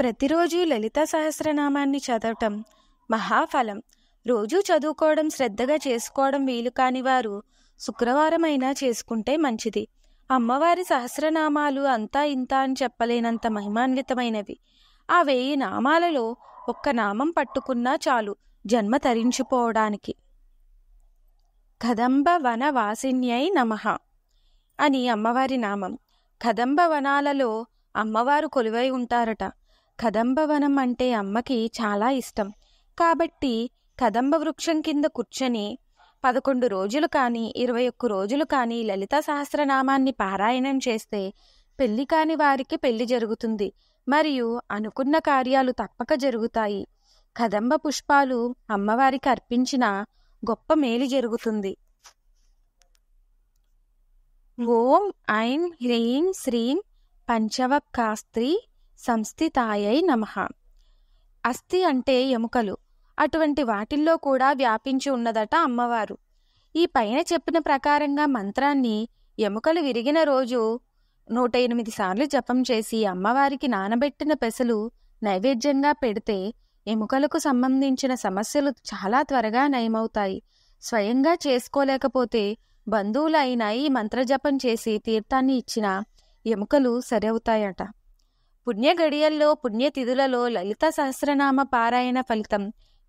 ప్రతిరోజు లలిత సహస్రనామాన్ని చదవటం మహాఫలం రోజు చదువుకోవడం శ్రద్ధగా చేసుకోవడం వీలు కాని వారు శుక్రవారం అయినా చేసుకుంటే మంచిది అమ్మవారి సహస్రనామాలు అంతా ఇంత అని చెప్పలేనంత మహిమాన్వితమైనవి ఆ వెయ్యి నామాలలో ఒక్క నామం పట్టుకున్నా చాలు జన్మ తరించిపోవడానికి కదంబ వన వాసిన్యై నమ అని అమ్మవారి నామం కదంబ వనాలలో అమ్మవారు కొలువై ఉంటారట కదంబవనం అంటే అమ్మకి చాలా ఇష్టం కాబట్టి కదంబ వృక్షం కింద కూర్చొని పదకొండు రోజులు కానీ ఇరవై ఒక్క రోజులు కానీ లలిత సహస్రనామాన్ని పారాయణం చేస్తే పెళ్లి కాని వారికి పెళ్లి జరుగుతుంది మరియు అనుకున్న కార్యాలు తప్పక జరుగుతాయి కదంబ పుష్పాలు అమ్మవారికి అర్పించిన గొప్ప మేలు జరుగుతుంది ఓం ఐం హ్రీం శ్రీం పంచవక్కాస్త్రి సంస్థితాయై నమ అస్థి అంటే ఎముకలు అటువంటి వాటిల్లో కూడా వ్యాపించి ఉన్నదట అమ్మవారు ఈ పైన చెప్పిన ప్రకారంగా మంత్రాన్ని ఎముకలు విరిగిన రోజు నూట ఎనిమిది సార్లు జపం చేసి అమ్మవారికి నానబెట్టిన పెసలు నైవేద్యంగా పెడితే ఎముకలకు సంబంధించిన సమస్యలు చాలా త్వరగా నయమవుతాయి స్వయంగా చేసుకోలేకపోతే బంధువులైన ఈ మంత్రజపం చేసి తీర్థాన్ని ఇచ్చిన ఎముకలు సరి అవుతాయట పుణ్యగడియల్లో పుణ్యతిథులలో లలిత సహస్రనామ పారాయణ ఫలితం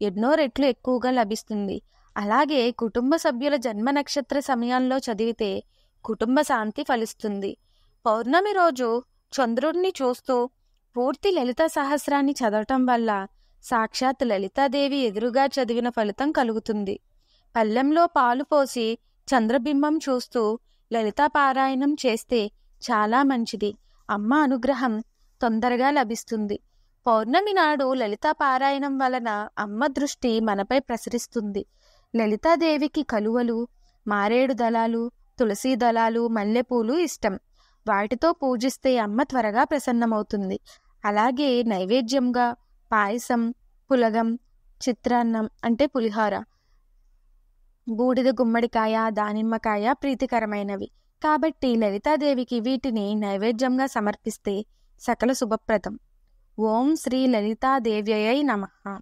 ఎన్నో రెట్లు ఎక్కువగా లభిస్తుంది అలాగే కుటుంబ సభ్యుల జన్మ నక్షత్ర సమయాల్లో చదివితే కుటుంబ శాంతి ఫలిస్తుంది పౌర్ణమి రోజు చంద్రుణ్ణి చూస్తూ పూర్తి లలిత సహస్రాన్ని చదవటం వల్ల సాక్షాత్ లలితాదేవి ఎదురుగా చదివిన ఫలితం కలుగుతుంది పల్లెంలో పాలు పోసి చంద్రబింబం చూస్తూ లలితా పారాయణం చేస్తే చాలా మంచిది అమ్మ అనుగ్రహం తొందరగా లభిస్తుంది పౌర్ణమి నాడు లలితా పారాయణం వలన అమ్మ దృష్టి మనపై ప్రసరిస్తుంది లలితాదేవికి కలువలు మారేడు దళాలు తులసి దళాలు మల్లెపూలు ఇష్టం వాటితో పూజిస్తే అమ్మ త్వరగా ప్రసన్నమవుతుంది అలాగే నైవేద్యంగా పాయసం పులగం చిత్రాన్నం అంటే పులిహార బూడిద గుమ్మడికాయ దానిమ్మకాయ ప్రీతికరమైనవి కాబట్టి లలితాదేవికి వీటిని నైవేద్యంగా సమర్పిస్తే సకల శుభప్రదం ఓం శ్రీ లలితాదేవ్యయ నమ